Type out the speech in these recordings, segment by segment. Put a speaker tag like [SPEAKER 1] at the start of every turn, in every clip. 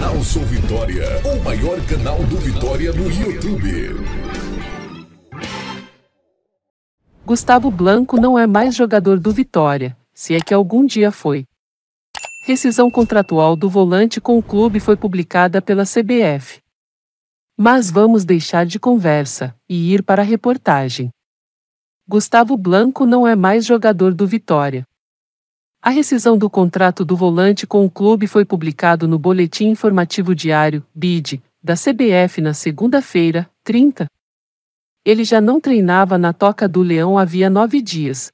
[SPEAKER 1] Canal Sou Vitória, o maior canal do Vitória no YouTube.
[SPEAKER 2] Gustavo Blanco não é mais jogador do Vitória, se é que algum dia foi. Rescisão contratual do volante com o clube foi publicada pela CBF. Mas vamos deixar de conversa e ir para a reportagem. Gustavo Blanco não é mais jogador do Vitória, a rescisão do contrato do volante com o clube foi publicado no Boletim Informativo Diário, BID, da CBF na segunda-feira, 30. Ele já não treinava na Toca do Leão havia nove dias.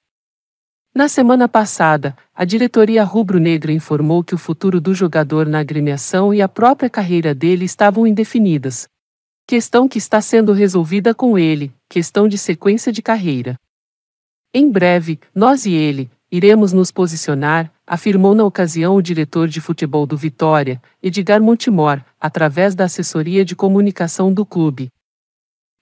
[SPEAKER 2] Na semana passada, a diretoria rubro-negra informou que o futuro do jogador na agremiação e a própria carreira dele estavam indefinidas. Questão que está sendo resolvida com ele, questão de sequência de carreira. Em breve, nós e ele, Iremos nos posicionar, afirmou na ocasião o diretor de futebol do Vitória, Edgar Montemor, através da assessoria de comunicação do clube.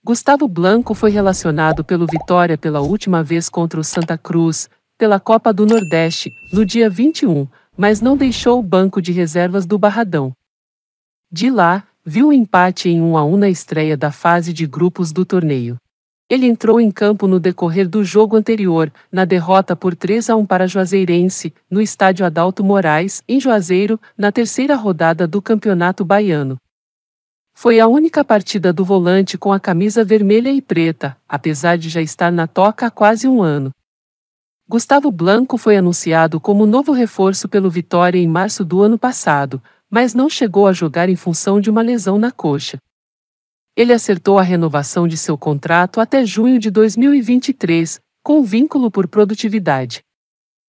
[SPEAKER 2] Gustavo Blanco foi relacionado pelo Vitória pela última vez contra o Santa Cruz, pela Copa do Nordeste, no dia 21, mas não deixou o banco de reservas do Barradão. De lá, viu o empate em 1 a 1 na estreia da fase de grupos do torneio. Ele entrou em campo no decorrer do jogo anterior, na derrota por 3 a 1 para Juazeirense, no estádio Adalto Moraes, em Juazeiro, na terceira rodada do Campeonato Baiano. Foi a única partida do volante com a camisa vermelha e preta, apesar de já estar na toca há quase um ano. Gustavo Blanco foi anunciado como novo reforço pelo Vitória em março do ano passado, mas não chegou a jogar em função de uma lesão na coxa. Ele acertou a renovação de seu contrato até junho de 2023, com vínculo por produtividade.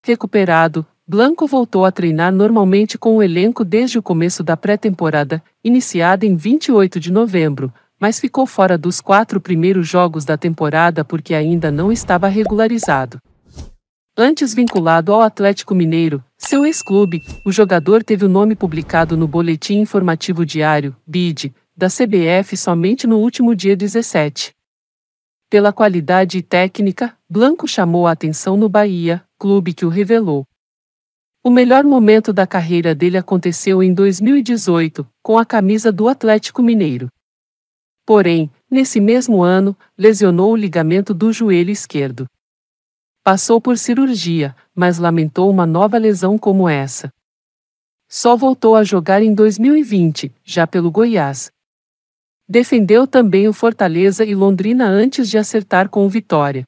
[SPEAKER 2] Recuperado, Blanco voltou a treinar normalmente com o elenco desde o começo da pré-temporada, iniciada em 28 de novembro, mas ficou fora dos quatro primeiros jogos da temporada porque ainda não estava regularizado. Antes vinculado ao Atlético Mineiro, seu ex-clube, o jogador teve o nome publicado no Boletim Informativo Diário, BID, da CBF somente no último dia 17. Pela qualidade técnica, Blanco chamou a atenção no Bahia, clube que o revelou. O melhor momento da carreira dele aconteceu em 2018, com a camisa do Atlético Mineiro. Porém, nesse mesmo ano, lesionou o ligamento do joelho esquerdo. Passou por cirurgia, mas lamentou uma nova lesão como essa. Só voltou a jogar em 2020, já pelo Goiás, Defendeu também o Fortaleza e Londrina antes de acertar com o Vitória.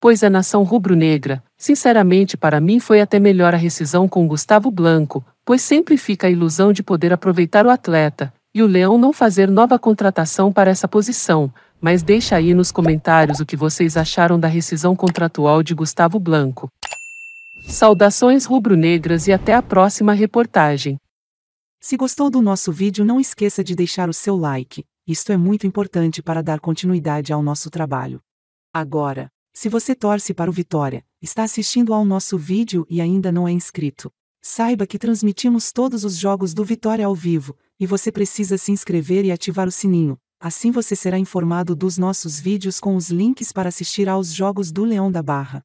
[SPEAKER 2] Pois a nação rubro-negra, sinceramente para mim foi até melhor a rescisão com Gustavo Blanco, pois sempre fica a ilusão de poder aproveitar o atleta, e o Leão não fazer nova contratação para essa posição, mas deixa aí nos comentários o que vocês acharam da rescisão contratual de Gustavo Blanco. Saudações rubro-negras e até a próxima reportagem. Se gostou do nosso vídeo não
[SPEAKER 1] esqueça de deixar o seu like, isto é muito importante para dar continuidade ao nosso trabalho. Agora, se você torce para o Vitória, está assistindo ao nosso vídeo e ainda não é inscrito, saiba que transmitimos todos os jogos do Vitória ao vivo, e você precisa se inscrever e ativar o sininho, assim você será informado dos nossos vídeos com os links para assistir aos jogos do Leão da Barra.